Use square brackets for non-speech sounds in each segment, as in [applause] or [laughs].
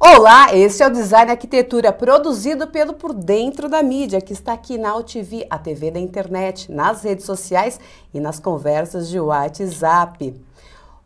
Olá, esse é o Design Arquitetura, produzido pelo Por Dentro da Mídia, que está aqui na UTV, a TV da internet, nas redes sociais e nas conversas de WhatsApp.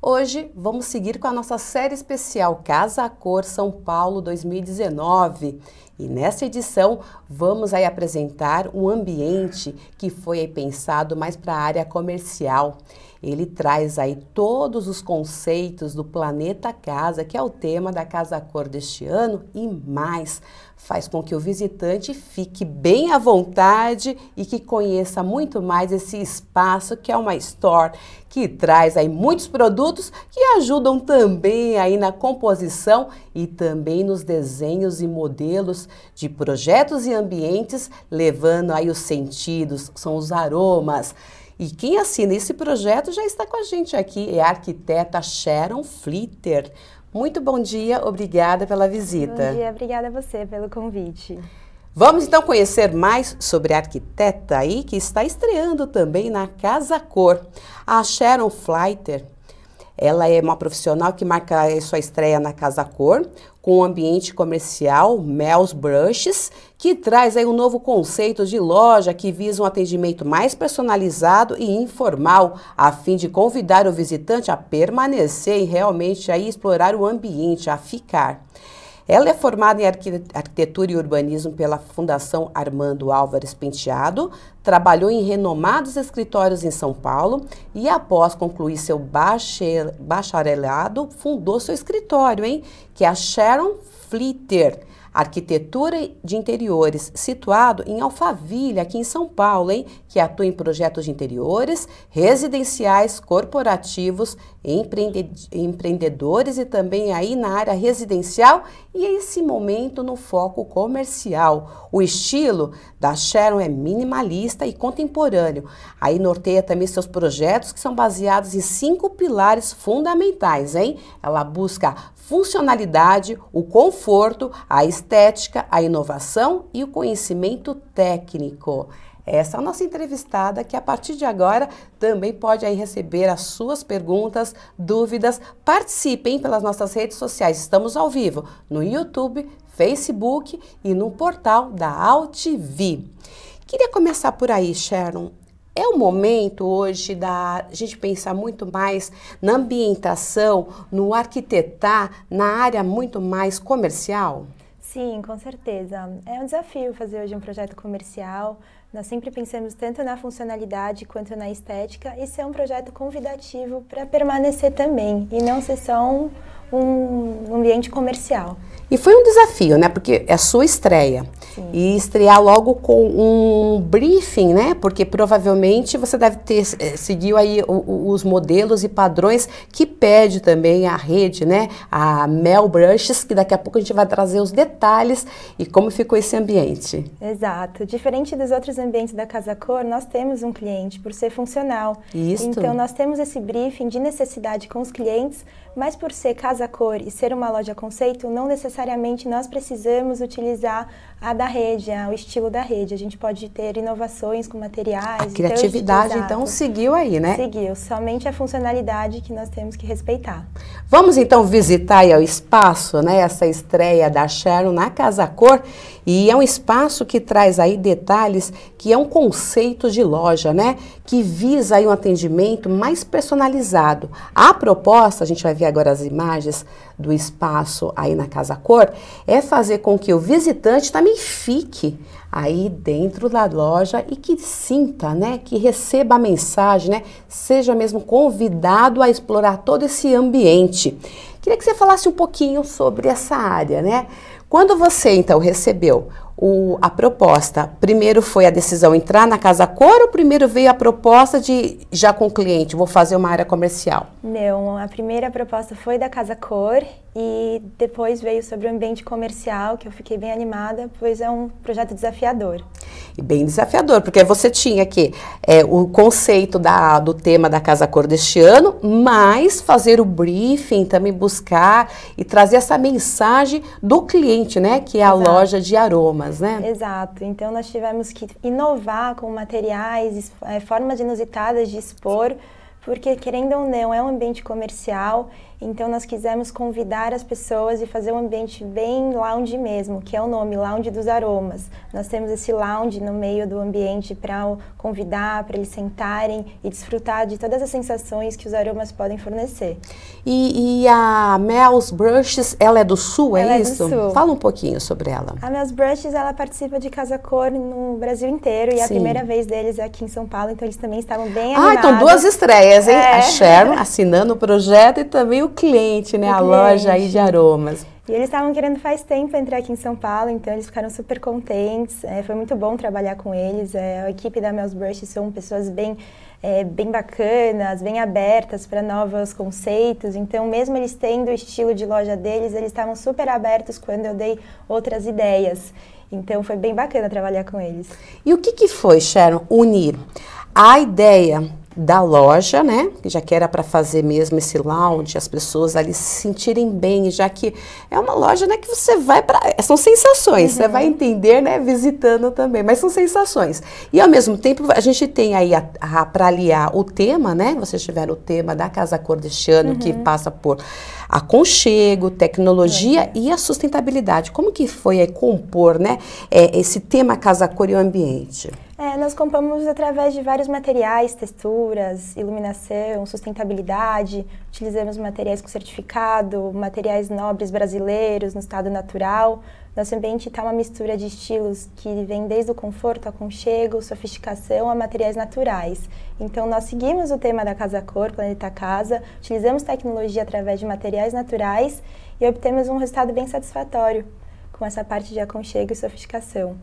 Hoje vamos seguir com a nossa série especial Casa a Cor São Paulo 2019. E nessa edição vamos aí apresentar um ambiente que foi pensado mais para a área comercial. Ele traz aí todos os conceitos do planeta casa, que é o tema da Casa Cor deste ano, e mais. Faz com que o visitante fique bem à vontade e que conheça muito mais esse espaço que é uma store que traz aí muitos produtos que ajudam também aí na composição e também nos desenhos e modelos de projetos e ambientes, levando aí os sentidos, são os aromas e quem assina esse projeto já está com a gente aqui, é a arquiteta Sharon Flitter. Muito bom dia, obrigada pela visita. Bom dia, obrigada a você pelo convite. Vamos então conhecer mais sobre a arquiteta aí que está estreando também na Casa Cor. A Sharon Flitter, ela é uma profissional que marca sua estreia na Casa Cor com o ambiente comercial Mel's Brushes, que traz aí um novo conceito de loja que visa um atendimento mais personalizado e informal, a fim de convidar o visitante a permanecer e realmente aí explorar o ambiente, a ficar. Ela é formada em arquitetura e urbanismo pela Fundação Armando Álvares Penteado, trabalhou em renomados escritórios em São Paulo e, após concluir seu bacharelado, fundou seu escritório, hein? Que é a Sharon Flitter Arquitetura de Interiores, situado em Alfaville, aqui em São Paulo, hein? que atua em projetos de interiores, residenciais, corporativos, empreende empreendedores e também aí na área residencial e é esse momento no foco comercial. O estilo da Sharon é minimalista e contemporâneo. Aí norteia também seus projetos que são baseados em cinco pilares fundamentais, hein? Ela busca funcionalidade, o conforto, a estética, a inovação e o conhecimento técnico. Essa é a nossa entrevistada que a partir de agora também pode aí receber as suas perguntas, dúvidas. Participem pelas nossas redes sociais. Estamos ao vivo no YouTube, Facebook e no portal da Altivi. Queria começar por aí, Sharon. É o momento hoje da gente pensar muito mais na ambientação, no arquitetar, na área muito mais comercial? Sim, com certeza. É um desafio fazer hoje um projeto comercial. Nós sempre pensamos tanto na funcionalidade quanto na estética e ser um projeto convidativo para permanecer também e não ser só um, um ambiente comercial. E foi um desafio, né? Porque é sua estreia. Sim. E estrear logo com um briefing, né? Porque provavelmente você deve ter eh, seguiu aí os modelos e padrões que pede também a rede, né? A Mel Brushes, que daqui a pouco a gente vai trazer os detalhes e como ficou esse ambiente. Exato. Diferente dos outros ambientes da Casa Cor, nós temos um cliente por ser funcional. Isso. Então nós temos esse briefing de necessidade com os clientes mas por ser casa-cor e ser uma loja conceito, não necessariamente nós precisamos utilizar a da rede, o estilo da rede. A gente pode ter inovações com materiais. A então, criatividade, então, seguiu aí, né? Seguiu. Somente a funcionalidade que nós temos que respeitar. Vamos, então, visitar aí o espaço, né? Essa estreia da Sharon na casa-cor. E é um espaço que traz aí detalhes que é um conceito de loja, né? Que visa aí um atendimento mais personalizado. A proposta, a gente vai ver ver agora as imagens do espaço aí na Casa Cor, é fazer com que o visitante também fique aí dentro da loja e que sinta, né, que receba a mensagem, né, seja mesmo convidado a explorar todo esse ambiente. Queria que você falasse um pouquinho sobre essa área, né? Quando você então recebeu o, a proposta. Primeiro foi a decisão entrar na Casa Cor ou primeiro veio a proposta de, já com o cliente, vou fazer uma área comercial? Não, a primeira proposta foi da Casa Cor e depois veio sobre o ambiente comercial, que eu fiquei bem animada, pois é um projeto desafiador. E bem desafiador, porque você tinha que é, o conceito da, do tema da Casa Cor deste ano, mas fazer o briefing, também buscar e trazer essa mensagem do cliente, né? Que é a Exato. loja de aromas, né? Exato. Então nós tivemos que inovar com materiais, é, formas inusitadas de expor, porque querendo ou não, é um ambiente comercial então nós quisemos convidar as pessoas e fazer um ambiente bem lounge mesmo, que é o nome Lounge dos Aromas. Nós temos esse lounge no meio do ambiente para convidar, para eles sentarem e desfrutar de todas as sensações que os aromas podem fornecer. E, e a Mel's Brushes, ela é do Sul, é isso? É do sul. Fala um pouquinho sobre ela. A Mel's Brushes, ela participa de Casa Cor no Brasil inteiro e é Sim. a primeira vez deles é aqui em São Paulo, então eles também estavam bem animados. Ah, então duas estreias, hein? É. A [laughs] Sharon assinando o projeto e também o cliente, né? a cliente. loja aí de aromas. E eles estavam querendo faz tempo entrar aqui em São Paulo, então eles ficaram super contentes. É, foi muito bom trabalhar com eles. É, a equipe da Mel's Brush são pessoas bem, é, bem bacanas, bem abertas para novos conceitos. Então, mesmo eles tendo o estilo de loja deles, eles estavam super abertos quando eu dei outras ideias. Então, foi bem bacana trabalhar com eles. E o que, que foi, Sharon, unir a ideia da loja, né? Já que era para fazer mesmo esse lounge, as pessoas ali se sentirem bem, já que é uma loja, né, que você vai para são sensações, uhum. você vai uhum. entender, né, visitando também, mas são sensações. E ao mesmo tempo a gente tem aí a, a para aliar o tema, né? Vocês tiveram o tema da Casa Cordechano uhum. que passa por aconchego, tecnologia uhum. e a sustentabilidade. Como que foi aí compor, né, é, esse tema Casa Cor e o ambiente? É, nós compramos através de vários materiais, texturas, iluminação, sustentabilidade, utilizamos materiais com certificado, materiais nobres brasileiros no estado natural. Nosso ambiente está uma mistura de estilos que vem desde o conforto, aconchego, sofisticação a materiais naturais. Então, nós seguimos o tema da Casa Cor, Planeta Casa, utilizamos tecnologia através de materiais naturais e obtemos um resultado bem satisfatório com essa parte de aconchego e sofisticação.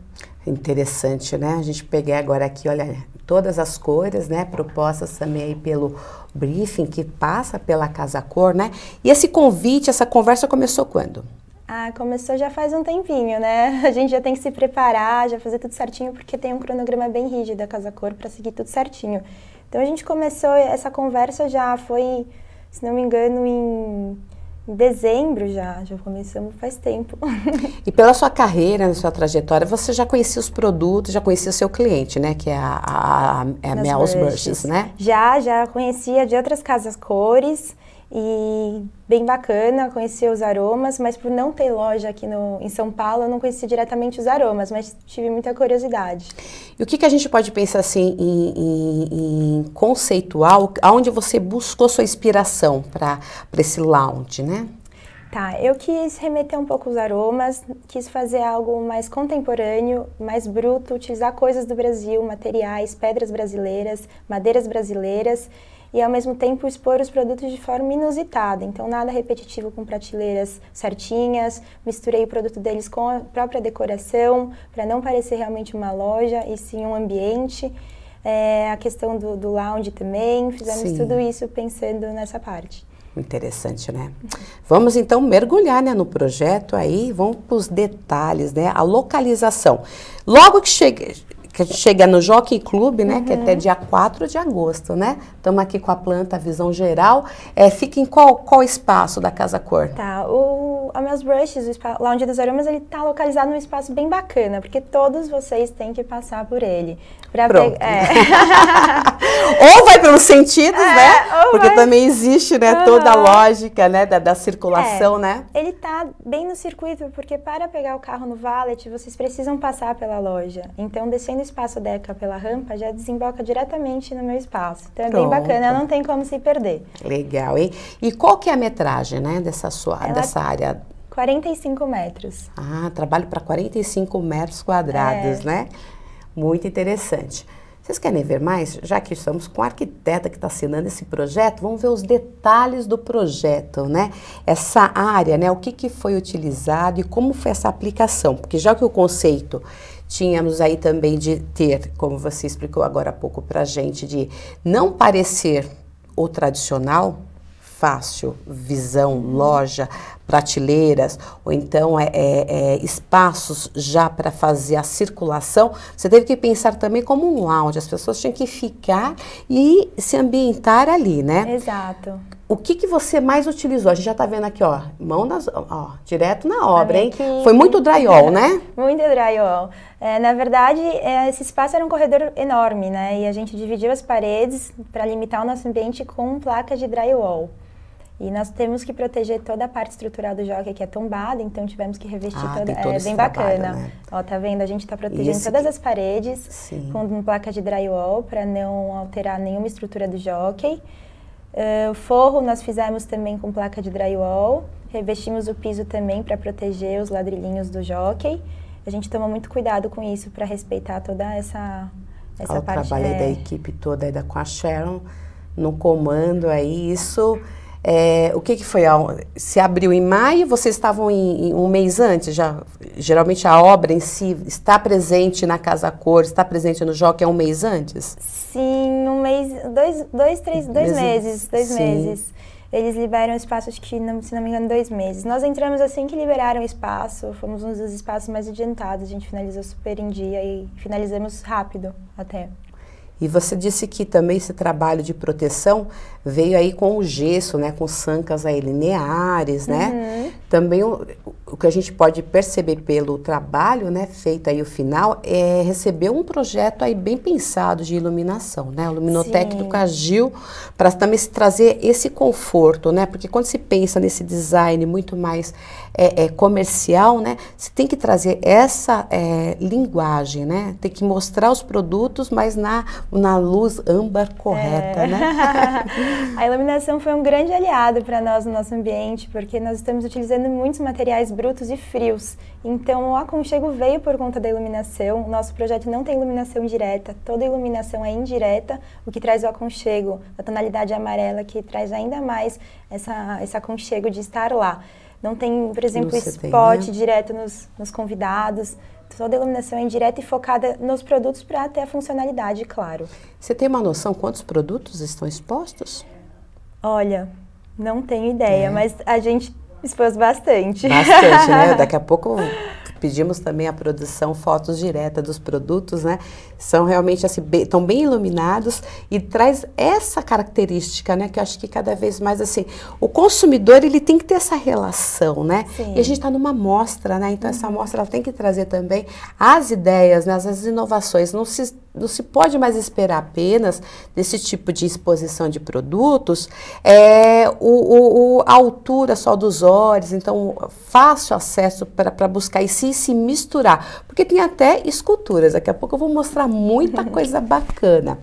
Interessante, né? A gente peguei agora aqui, olha, todas as cores, né? Propostas também aí pelo briefing que passa pela Casa Cor, né? E esse convite, essa conversa começou quando? Ah, começou já faz um tempinho, né? [laughs] A gente já tem que se preparar, já fazer tudo certinho, porque tem um cronograma bem rígido da Casa Cor para seguir tudo certinho. Então a gente começou essa conversa já foi, se não me engano, em em dezembro já, já começamos faz tempo. [laughs] e pela sua carreira, na sua trajetória, você já conhecia os produtos, já conhecia o seu cliente, né? Que é a, a, a, é a Mel's Brushes, né? Já, já conhecia de outras casas cores. E bem bacana, conhecer os aromas, mas por não ter loja aqui no, em São Paulo, eu não conheci diretamente os aromas, mas tive muita curiosidade. E o que, que a gente pode pensar assim em, em, em conceitual, aonde você buscou sua inspiração para esse lounge, né? Tá, eu quis remeter um pouco os aromas, quis fazer algo mais contemporâneo, mais bruto, utilizar coisas do Brasil, materiais, pedras brasileiras, madeiras brasileiras e ao mesmo tempo expor os produtos de forma inusitada. Então, nada repetitivo com prateleiras certinhas, misturei o produto deles com a própria decoração, para não parecer realmente uma loja e sim um ambiente. É, a questão do, do lounge também, fizemos sim. tudo isso pensando nessa parte. Interessante, né? Vamos então mergulhar né, no projeto aí, vamos para os detalhes, né? A localização. Logo que chegue, que chega no Jockey Club, né, uhum. que é uhum. até dia 4 de agosto, né? Estamos aqui com a planta Visão Geral. É, fica em qual, qual espaço da Casa Cor? Tá, o, a Meus Brushes, o Lounge é dos Aromas, ele tá localizado num espaço bem bacana, porque todos vocês têm que passar por ele. Pra Pronto. Pe... É. [laughs] ou vai pelos sentidos, é, né? Porque vai... também existe, né, uhum. toda a lógica, né, da, da circulação, é. né? Ele tá bem no circuito, porque para pegar o carro no valet, vocês precisam passar pela loja. Então, descendo no espaço Deca pela rampa, já desemboca diretamente no meu espaço. Então é Pronto. bem bacana, não tem como se perder. Legal, hein? E qual que é a metragem, né, dessa sua, Ela... dessa área 45 metros. Ah, trabalho para 45 metros quadrados, é. né? Muito interessante. Vocês querem ver mais? Já que estamos com a arquiteta que está assinando esse projeto, vamos ver os detalhes do projeto, né? Essa área, né? O que, que foi utilizado e como foi essa aplicação? Porque já que o conceito Tínhamos aí também de ter, como você explicou agora há pouco para a gente, de não parecer o tradicional, fácil, visão, uhum. loja, prateleiras, ou então é, é, é espaços já para fazer a circulação, você teve que pensar também como um lounge, as pessoas tinham que ficar e se ambientar ali, né? Exato. O que, que você mais utilizou? A gente já está vendo aqui, ó, mão nas, ó, direto na obra, hein? Que... Foi muito drywall, né? [laughs] muito drywall. É, na verdade, é, esse espaço era um corredor enorme, né? E a gente dividiu as paredes para limitar o nosso ambiente com placas de drywall. E nós temos que proteger toda a parte estrutural do jockey que é tombada, então tivemos que revestir ah, toda. É bem trabalho, bacana. Né? Ó, tá vendo? A gente tá protegendo todas que... as paredes Sim. com placa de drywall para não alterar nenhuma estrutura do jockey. Uh, o forro nós fizemos também com placa de drywall. Revestimos o piso também para proteger os ladrilhinhos do jockey. A gente toma muito cuidado com isso para respeitar toda essa essa Ao parte. O trabalho é... da equipe toda da com a Sharon no comando aí, isso é, o que, que foi? A, se abriu em maio, vocês estavam em, em um mês antes? Já, geralmente a obra em si está presente na Casa Cor, está presente no Jockey é um mês antes? Sim, um mês, dois, dois três, dois meses, dois sim. meses. Eles liberam espaço, acho que, se não me engano, dois meses. Nós entramos assim que liberaram o espaço, fomos um dos espaços mais adiantados, a gente finalizou super em dia e finalizamos rápido até. E você disse que também esse trabalho de proteção veio aí com o gesso, né, com sancas aí lineares, né? Uhum. Também o, o que a gente pode perceber pelo trabalho né, feito aí o final é receber um projeto aí bem pensado de iluminação, né? O luminotécnico Sim. agiu para também se trazer esse conforto, né? Porque quando se pensa nesse design muito mais é, é, comercial, né? Você tem que trazer essa é, linguagem, né? Tem que mostrar os produtos, mas na, na luz âmbar correta, é. né? [laughs] a iluminação foi um grande aliado para nós no nosso ambiente, porque nós estamos utilizando muitos materiais brutos e frios. Então, o aconchego veio por conta da iluminação. O nosso projeto não tem iluminação direta, toda iluminação é indireta, o que traz o aconchego, a tonalidade amarela, que traz ainda mais essa, esse aconchego de estar lá. Não tem, por exemplo, Você spot tem, né? direto nos, nos convidados. Toda a iluminação é indireta e focada nos produtos para ter a funcionalidade, claro. Você tem uma noção quantos produtos estão expostos? Olha, não tenho ideia, é. mas a gente Expôs bastante. Bastante, né? [laughs] Daqui a pouco pedimos também à produção fotos direta dos produtos, né? São realmente assim, bem, tão bem iluminados e traz essa característica, né? Que eu acho que cada vez mais assim, o consumidor ele tem que ter essa relação, né? Sim. E a gente está numa mostra, né? Então uhum. essa mostra ela tem que trazer também as ideias, né? as, as inovações. Não se não se pode mais esperar apenas desse tipo de exposição de produtos é, o, o, o a altura só dos olhos, então fácil acesso para buscar e se se misturar. Porque tem até esculturas, daqui a pouco eu vou mostrar muita [laughs] coisa bacana.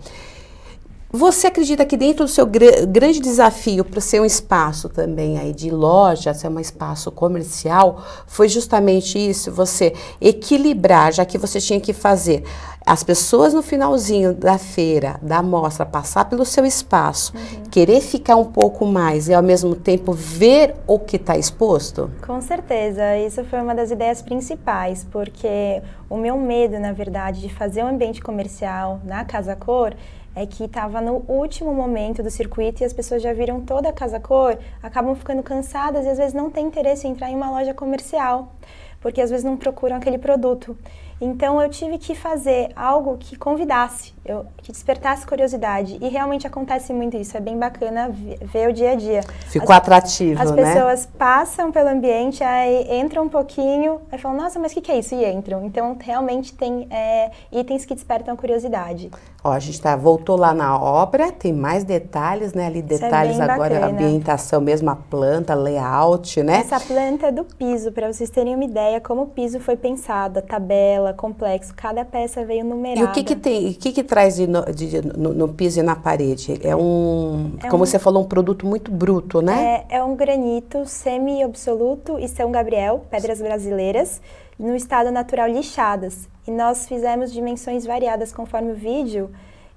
Você acredita que dentro do seu gr grande desafio para ser um espaço também aí de loja, ser um espaço comercial, foi justamente isso, você equilibrar, já que você tinha que fazer as pessoas no finalzinho da feira, da mostra, passar pelo seu espaço, uhum. querer ficar um pouco mais e ao mesmo tempo ver o que está exposto? Com certeza, isso foi uma das ideias principais, porque o meu medo, na verdade, de fazer um ambiente comercial na Casa Cor é que estava no último momento do circuito e as pessoas já viram toda a casa cor, acabam ficando cansadas e às vezes não tem interesse em entrar em uma loja comercial, porque às vezes não procuram aquele produto. Então eu tive que fazer algo que convidasse, eu, que despertasse curiosidade. E realmente acontece muito isso, é bem bacana ver o dia a dia. Ficou as, atrativo, as né? As pessoas passam pelo ambiente, aí entram um pouquinho, aí falam, nossa, mas o que, que, é isso? E entram. Então realmente tem é, itens que despertam curiosidade. Ó, a gente tá, voltou lá na obra, tem mais detalhes, né? Ali é detalhes é agora, bacana. ambientação mesmo, a planta, layout, né? Essa planta é do piso, para vocês terem uma ideia como o piso foi pensado, a tabela, complexo. Cada peça veio numerada. E o que, que tem? O que, que traz de no, de, no, no, piso e na parede? É um, é como um, você falou, um produto muito bruto, né? É, é um granito semi-absoluto e São Gabriel, pedras brasileiras, no estado natural lixadas. E nós fizemos dimensões variadas conforme o vídeo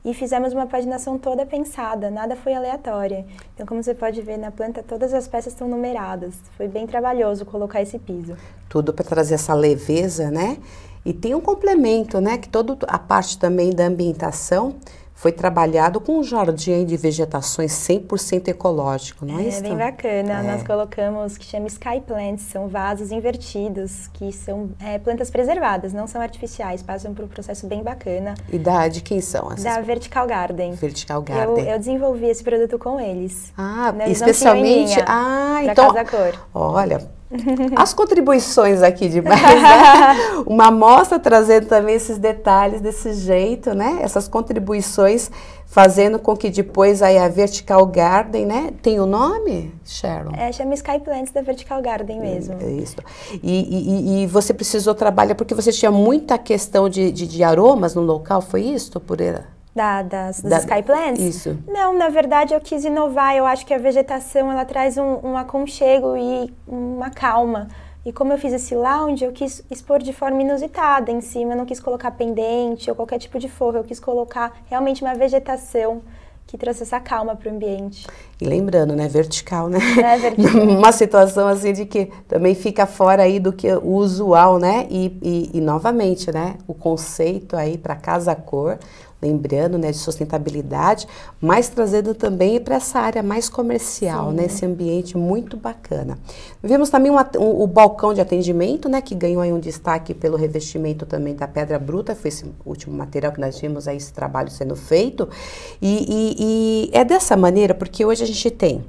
e fizemos uma paginação toda pensada, nada foi aleatória. Então, como você pode ver na planta, todas as peças estão numeradas. Foi bem trabalhoso colocar esse piso. Tudo para trazer essa leveza, né? E tem um complemento, né? Que toda a parte também da ambientação foi trabalhado com um jardim de vegetações 100% ecológico, não é, é isso? É bem bacana. É. Nós colocamos que chama Sky Plants, são vasos invertidos, que são é, plantas preservadas, não são artificiais, passam por um processo bem bacana. E da de quem são essas? Da Vertical Garden. Vertical Garden. Eu, eu desenvolvi esse produto com eles. Ah, né? especialmente. Ah, então. cor. Olha, [laughs] as contribuições aqui demais, né? [laughs] Uma amostra trazendo também esses detalhes desse jeito, né? Essas contribuições fazendo com que depois aí a Vertical Garden, né? Tem o um nome, Sharon? É, chama Sky Plants da Vertical Garden é, mesmo. É, isso. E, e, e, você precisou trabalhar porque você tinha muita questão de, de, de aromas no local, foi isso, Pureira? Da, das, das da, skyplants? Isso. Não, na verdade eu quis inovar. Eu acho que a vegetação ela traz um, um aconchego e uma calma. E como eu fiz esse lounge, eu quis expor de forma inusitada em cima. Eu não quis colocar pendente ou qualquer tipo de forro. Eu quis colocar realmente uma vegetação que trouxe essa calma para o ambiente. E lembrando, né, vertical, né? É vertical. [laughs] Uma situação assim de que também fica fora aí do que o é usual, né? E, e, e novamente, né, o conceito aí para casa cor, lembrando, né, de sustentabilidade, mas trazendo também para essa área mais comercial, né, Sim. né, esse ambiente muito bacana. Vimos também um, o balcão de atendimento, né, que ganhou aí um destaque pelo revestimento também da pedra bruta, foi esse último material que nós vimos aí esse trabalho sendo feito, e, e, e é dessa maneira porque hoje a gente tem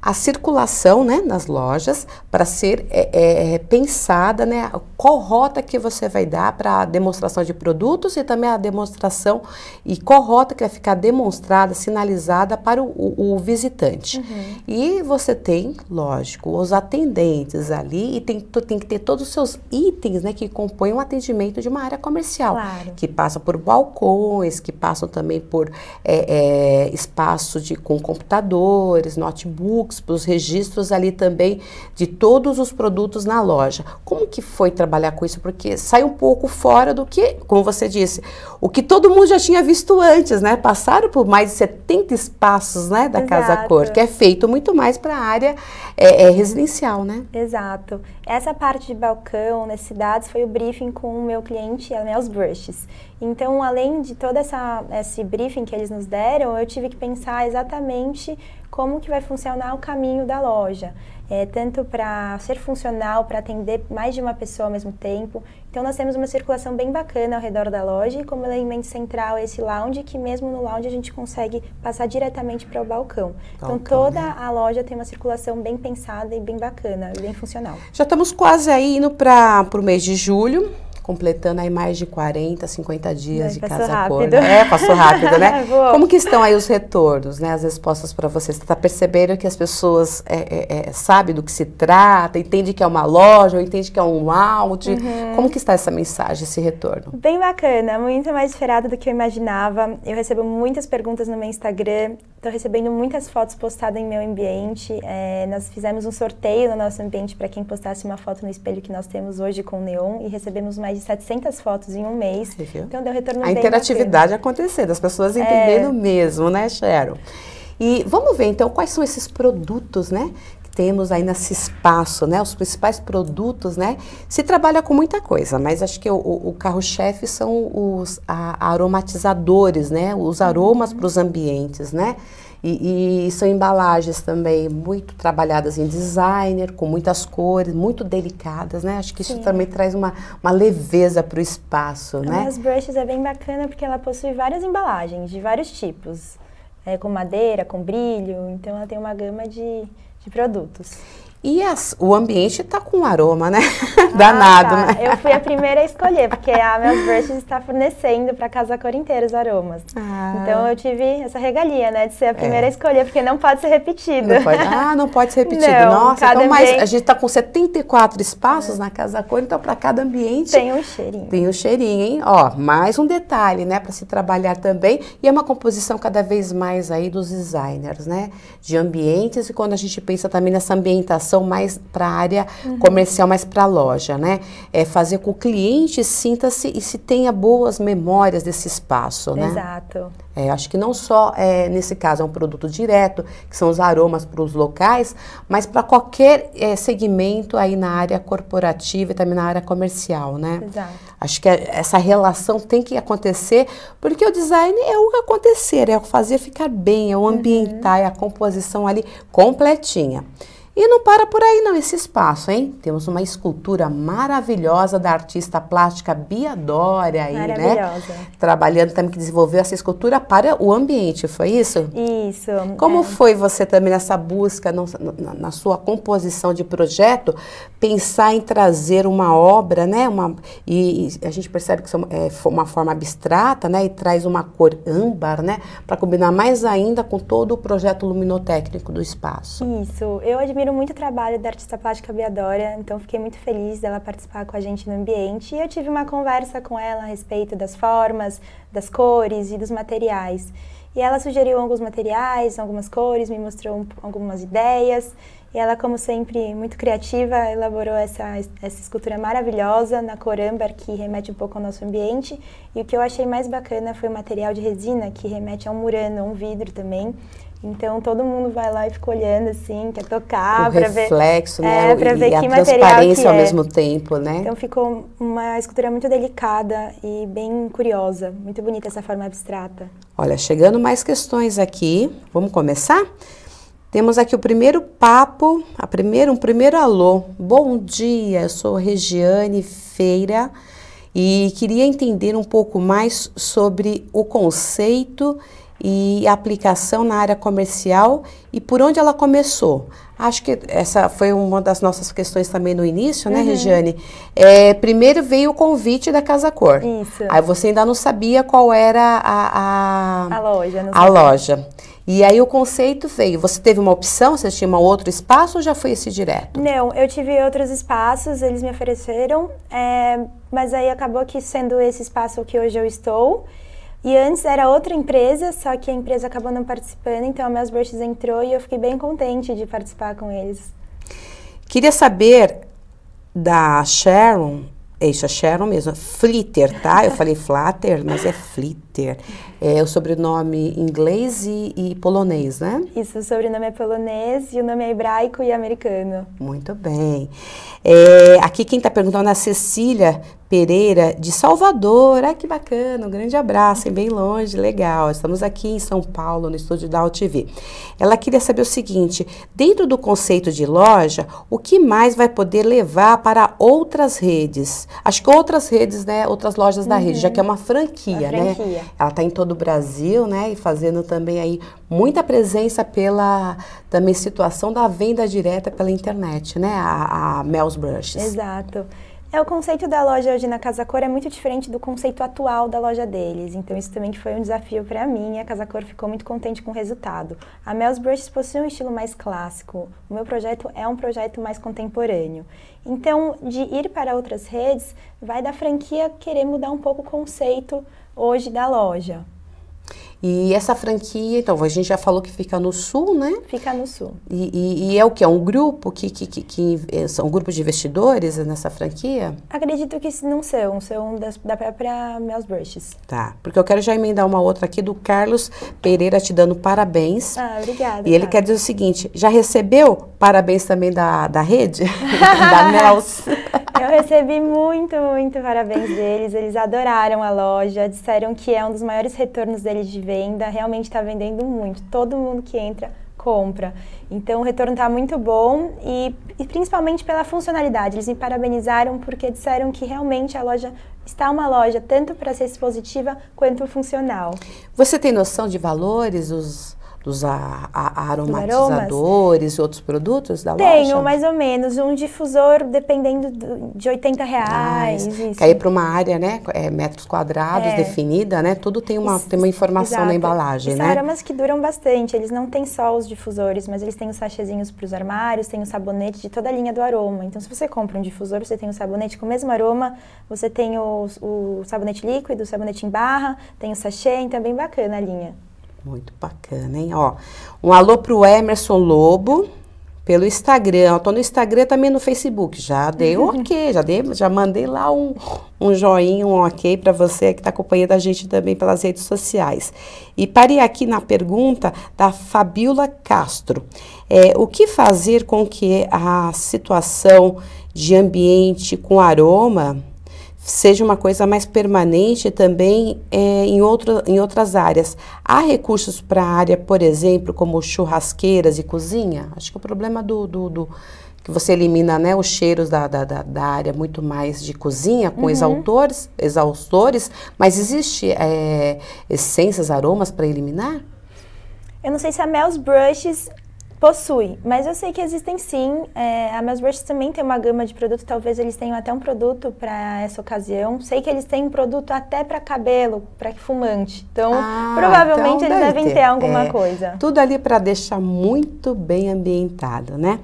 a circulação né, nas lojas para ser é, é, é, pensada né, qual rota que você vai dar para a demonstração de produtos e também a demonstração e qual rota que vai ficar demonstrada, sinalizada para o, o, o visitante. Uhum. E você tem, lógico, os atendentes ali e tem, tem que ter todos os seus itens né, que compõem o atendimento de uma área comercial, claro. que passam por balcões, que passam também por é, é espaço de, com computadores, notebooks, books, para os registros ali também de todos os produtos na loja. Como que foi trabalhar com isso? Porque sai um pouco fora do que, como você disse, o que todo mundo já tinha visto antes, né? Passaram por mais de 70 espaços, né, da Exato. Casa Cor, que é feito muito mais para a área é, é, residencial, né? Exato. Essa parte de balcão, nas né, cidades, foi o briefing com o meu cliente, a Nels Brushes. Então, além de todo essa, esse briefing que eles nos deram, eu tive que pensar exatamente como que vai funcionar o caminho da loja. É, tanto para ser funcional, para atender mais de uma pessoa ao mesmo tempo. Então, nós temos uma circulação bem bacana ao redor da loja e como elemento central é esse lounge, que mesmo no lounge a gente consegue passar diretamente para o balcão. Tá então, então toda né? a loja tem uma circulação bem pensada e bem bacana, bem funcional. Já estamos quase aí indo para o mês de julho completando aí mais de 40, 50 dias de casa rápido. Né? É, passou rápido, né? [laughs] É, Como que estão aí os retornos, né? As respostas para vocês. Você está percebendo que as pessoas é, é, é, sabem do que se trata, entende que é uma loja, ou entende que é um lounge. Uhum. Como que está essa mensagem, esse retorno? Bem bacana, muito mais esperada do que eu imaginava. Eu recebo muitas perguntas no meu Instagram, estou recebendo muitas fotos postadas em meu ambiente. É, nós fizemos um sorteio no nosso ambiente para quem postasse uma foto no espelho que nós temos hoje com neon e recebemos mais de 700 fotos em um mês. Então deu retorno A interatividade acontecer acontecendo, as pessoas é. entendendo é. mesmo, né, Cheryl? E vamos ver então quais são esses produtos, né? Que temos aí nesse espaço, né? Os principais produtos, né? Se trabalha com muita coisa, mas acho que o, o carro-chefe são os a, aromatizadores, né? Os aromas uhum. para os ambientes, né? E, e, são embalagens também muito trabalhadas em designer, com muitas cores, muito delicadas, né? Acho que isso Sim. também traz uma, uma leveza para o espaço, a né? As brushes é bem bacana porque ela possui várias embalagens de vários tipos, é, com madeira, com brilho, então ela tem uma gama de, de produtos. E as, o ambiente tá com um aroma, né? Ah, [laughs] Danado, tá. né? Eu fui a primeira a escolher, porque a Mel Brushes está fornecendo para Casa Cor inteira os aromas. Ah. Então eu tive essa regalia, né, de ser a é. primeira é. a escolher, porque não pode ser repetido. Não pode, ah, não pode ser repetido. Não, Nossa, então ambiente... mais, a gente tá com 74 espaços é. na Casa Cor, então para cada ambiente tem um cheirinho. Tem um cheirinho, hein? Ó, mais um detalhe, né, para se trabalhar também, e é uma composição cada vez mais aí dos designers, né? De ambientes e quando a gente pensa também nessa ambientação mais para a área uhum. comercial, mais para a loja, né? É fazer com que o cliente sinta-se e se tenha boas memórias desse espaço, né? Exato. É, acho que não só é, nesse caso é um produto direto, que são os aromas para os locais, mas para qualquer é, segmento aí na área corporativa e também na área comercial, né? Exato. Acho que é, essa relação tem que acontecer, porque o design é o acontecer, é o fazer ficar bem, é o uhum. ambientar, uhum. é a composição ali completinha. E não para por aí não esse espaço, hein? Temos uma escultura maravilhosa da artista plástica Bia Dória aí, né? Maravilhosa. Trabalhando também que desenvolveu essa escultura para o ambiente, foi isso? Isso. Como é. foi você também nessa busca, no, na, na, sua composição de projeto, pensar em trazer uma obra, né? Uma, e, e a gente percebe que são, é uma forma abstrata, né? E traz uma cor âmbar, né? Para combinar mais ainda com todo o projeto luminotécnico do espaço. Isso. Eu admiro admiro muito o trabalho da artista plástica Beadora, então fiquei muito feliz dela participar com a gente no ambiente e eu tive uma conversa com ela a respeito das formas, das cores e dos materiais. E ela sugeriu alguns materiais, algumas cores, me mostrou algumas ideias. E ela, como sempre, muito criativa, elaborou essa, essa escultura maravilhosa na cor âmbar, que remete um pouco ao nosso ambiente. E o que eu achei mais bacana foi o material de resina, que remete a um murano, um vidro também. Então todo mundo vai lá e fica olhando assim, quer tocar, para ver. o reflexo, né? É, ver que a material transparência que é. ao mesmo tempo, né? Então ficou uma escultura muito delicada e bem curiosa, muito bonita essa forma abstrata. Olha, chegando mais questões aqui, vamos começar? Temos aqui o primeiro papo, a primeiro, um primeiro alô. Bom dia, eu sou Regiane Feira e queria entender um pouco mais sobre o conceito e aplicação na área comercial e por onde ela começou. Acho que essa foi uma das nossas questões também no início, né, uhum. Regiane? É, primeiro veio o convite da Casa Cor. Isso. Aí você ainda não sabia qual era a, a, a loja. a loja. E aí o conceito veio. Você teve uma opção? Você tinha um outro espaço ou já foi esse direto? Não, eu tive outros espaços, eles me ofereceram, é, mas aí acabou que sendo esse espaço que hoje eu estou. E antes era outra empresa, só que a empresa acabou não participando, então a Meus Brushes entrou e eu fiquei bem contente de participar com eles. Queria saber da Sharon, isso, é Sharon mesmo, é Flitter, tá? Eu falei Flatter, mas é Flitter. É o sobrenome inglês e, e, polonês, né? Isso, o sobrenome é polonês e o nome é hebraico e americano. Muito bem. É, aqui quem está perguntando é a Cecília Pereira de Salvador. Ah, que bacana, um grande abraço, hein? bem longe, legal. Estamos aqui em São Paulo, no estúdio da UTV. Ela queria saber o seguinte: dentro do conceito de loja, o que mais vai poder levar para outras redes? Acho que outras redes, né? Outras lojas uhum. da rede, já que é uma franquia, é né? franquia. né? Ela está em todo o Brasil, né? E fazendo também aí muita presença pela também situação da venda direta pela internet, né? A, a Mel's Brushes. Exato. É, o conceito da loja hoje na Casa Cor é muito diferente do conceito atual da loja deles. Então isso também foi um desafio para mim e a Casa Cor ficou muito contente com o resultado. A Mel's Brushes possui um estilo mais clássico. O meu projeto é um projeto mais contemporâneo. Então, de ir para outras redes, vai da franquia querer mudar um pouco o conceito hoje da loja. E essa franquia, então, a gente já falou que fica no sul, né? Fica no sul. E, e, e é o que? É um grupo que, que, que, que é, são grupos de investidores nessa franquia? Acredito que não são, são das, da própria Mels Brushes. Tá, porque eu quero já emendar uma outra aqui do Carlos Pereira te dando parabéns. Ah, obrigada. E ele quer dizer o seguinte: já recebeu parabéns também da, da rede? [laughs] da Mels? [laughs] Eu recebi muito, muito parabéns deles. Eles adoraram a loja, disseram que é um dos maiores retornos deles de venda realmente está vendendo muito. Todo mundo que entra compra. Então o retorno está muito bom e, e, principalmente pela funcionalidade. Eles me parabenizaram porque disseram que realmente a loja está uma loja tanto para ser expositiva quanto funcional. Você tem noção de valores, os, dos a, a, aromatizadores e outros produtos da Tenho, loja? Tenho, mais ou menos. Um difusor dependendo de 80 reais. Ah, que aí para uma área, né, é, metros quadrados, é. definida, né, tudo tem uma, isso, tem uma informação exato. na embalagem, e né? São aromas que duram bastante. Eles não têm só os difusores, mas eles têm os sachezinhos para os armários, tem o sabonete de toda a linha do aroma. Então, se você compra um difusor, você tem o sabonete com o mesmo aroma, você tem o, o sabonete líquido, o sabonete em barra, tem o sachê, então é bem bacana a linha. Muito bacana, hein? Ó, um alô pro Emerson Lobo pelo Instagram. Eu tô no Instagram também no Facebook. Já dei um ok, já, dei, já mandei lá um, um joinha, um ok para você que está acompanhando a gente também pelas redes sociais. E parei aqui na pergunta da Fabiola Castro. É, o que fazer com que a situação de ambiente com aroma seja uma coisa mais permanente também é, em, outro, em outras áreas. Há recursos para a área, por exemplo, como churrasqueiras e cozinha? Acho que o problema do, do, do que você elimina né, os cheiros da, da, da, área muito mais de cozinha, com uhum. exaustores, exaustores, mas existe é, essências, aromas para eliminar? Eu não sei se a Mel's Brushes Possui, mas eu sei que existem sim. É, a Masworth também tem uma gama de produtos. talvez eles tenham até um produto para essa ocasião. Sei que eles têm um produto até para cabelo, para fumante. Então, ah, provavelmente então eles devem ter, ter alguma é, coisa. Tudo ali para deixar muito bem ambientado, né?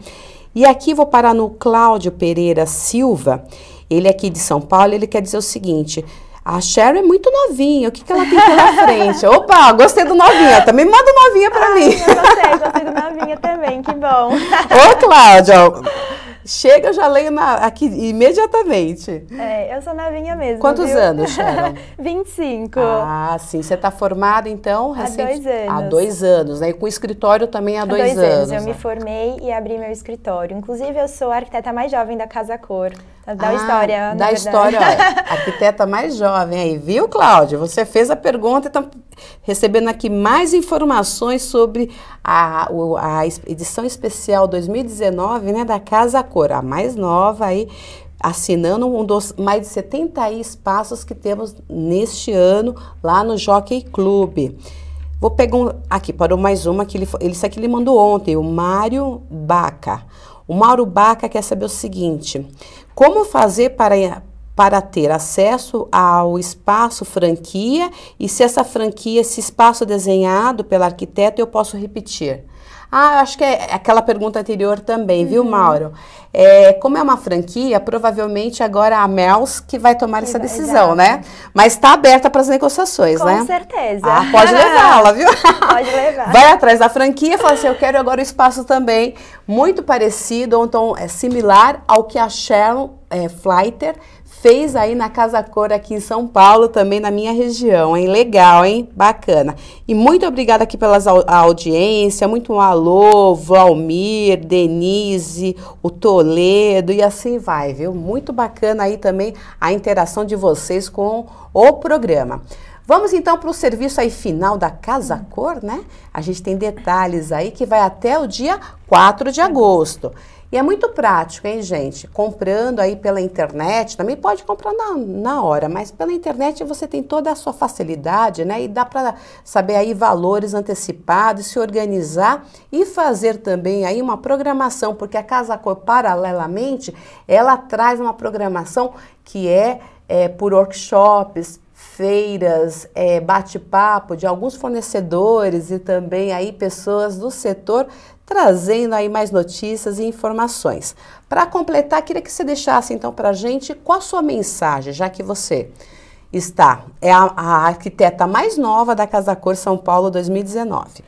E aqui vou parar no Cláudio Pereira Silva. Ele é aqui de São Paulo, ele quer dizer o seguinte: a Cheryl é muito novinha, o que, que ela tem pela frente? Opa, gostei do novinha, também manda o novinha para mim. Eu gostei, gostei do novinha também, que bom. [laughs] Ô, Cláudia, chega, eu já leio na, aqui imediatamente. É, eu sou novinha mesmo. Quantos viu? anos, Sharon? [laughs] 25. Ah, sim. Você está formada, então, recente? Há dois anos. Há dois anos, né? E com escritório também há, dois há dois, dois anos. anos. Eu né? me formei e abri meu escritório. Inclusive, eu sou a arquiteta mais jovem da Casa Cor. Tá, da ah, história. Da história, ó, [laughs] arquiteta mais jovem aí, viu, Cláudia? Você fez a pergunta, está então, recebendo aqui mais informações sobre a, a edição especial 2019, né, da Casa Cor, a mais nova aí, assinando um dos mais de 70 espaços que temos neste ano lá no Jockey Club. Vou pegar um, aqui, parou mais uma, que ele, ele, isso aqui ele mandou ontem, o Mário Baca. O Mauro Baca quer saber o seguinte: como fazer para, para ter acesso ao espaço franquia e se essa franquia, esse espaço desenhado pela arquiteta, eu posso repetir? Ah, eu acho que é aquela pergunta anterior também, uhum. viu, Mauro? É, como é uma franquia, provavelmente agora a Mels que vai tomar que essa vai, decisão, né? Mas está aberta para as negociações, Com né? Com certeza. Ah, pode levá-la, viu? [laughs] Pode levar. Vai atrás da franquia e fala assim, eu quero agora o espaço também muito parecido, ou então é similar ao que a Sharon é, fez aí na Casa Cor aqui em São Paulo, também na minha região, hein? Legal, hein? Bacana. E muito obrigada aqui pela audiência, muito um alô, Valmir, Denise, o Toledo e assim vai, viu? Muito bacana aí também a interação de vocês com o programa. Vamos então para o serviço aí final da Casa Cor, né? A gente tem detalhes aí que vai até o dia 4 de agosto. E é muito prático, hein, gente? Comprando aí pela internet, também pode comprar na, na hora, mas pela internet você tem toda a sua facilidade, né? E dá para saber aí valores antecipados, se organizar e fazer também aí uma programação, porque a Casa Cor, paralelamente, ela traz uma programação que é, é por workshops, feiras, é, bate-papo de alguns fornecedores e também aí pessoas do setor trazendo aí mais notícias e informações. Para completar, queria que você deixasse então para a gente qual a sua mensagem, já que você está, é a, a, arquiteta mais nova da Casa Cor São Paulo 2019.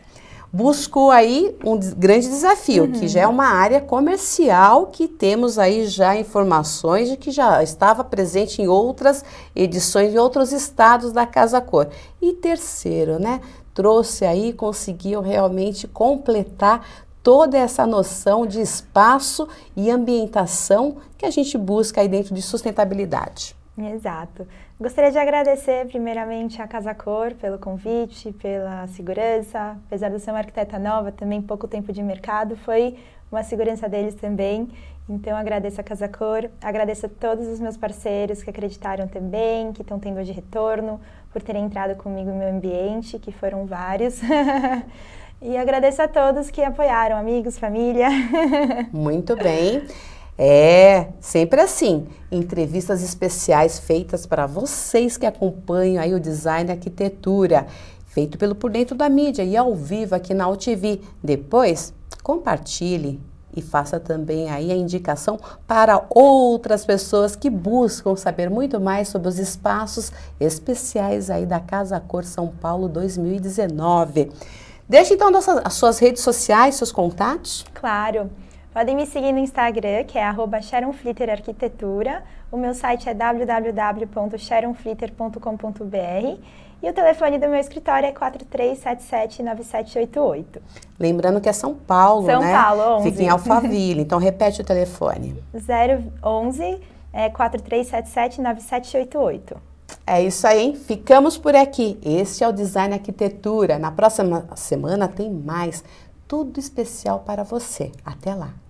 Buscou aí um grande desafio, uhum. que já é uma área comercial que temos aí já informações de que já estava presente em outras edições, em outros estados da Casa Cor. E terceiro, né? Trouxe aí, conseguiu realmente completar toda essa noção de espaço e ambientação que a gente busca aí dentro de sustentabilidade. Exato. Gostaria de agradecer primeiramente à Casa Cor pelo convite, pela segurança. Apesar de ser uma arquiteta nova, também pouco tempo de mercado, foi uma segurança deles também. Então agradeço a Casa Cor, agradeço a todos os meus parceiros que acreditaram também, que estão tendo de retorno, por terem entrado comigo no meu ambiente, que foram vários. [laughs] E agradeço a todos que apoiaram, amigos, família. [laughs] Muito bem. É, sempre assim. Entrevistas especiais feitas para vocês que acompanham aí o Design e Arquitetura, feito pelo Por Dentro da Mídia e ao vivo aqui na UTV. Depois, compartilhe e faça também aí a indicação para outras pessoas que buscam saber muito mais sobre os espaços especiais aí da Casa Cor São Paulo 2019. Deixe então as suas redes sociais, seus contatos. Claro. Podem me seguir no Instagram, que é arroba Arquitetura. O meu site é www.sharonflitter.com.br e o telefone do meu escritório é 43779788. Lembrando que é São Paulo, São né? São Paulo, 11. Fica em Alphaville, então repete o telefone. 011 [laughs] é, 4377-9788. É isso aí, hein? Ficamos por aqui. Este é o Design Arquitetura. Na próxima semana tem mais. Tudo especial para você. Até lá!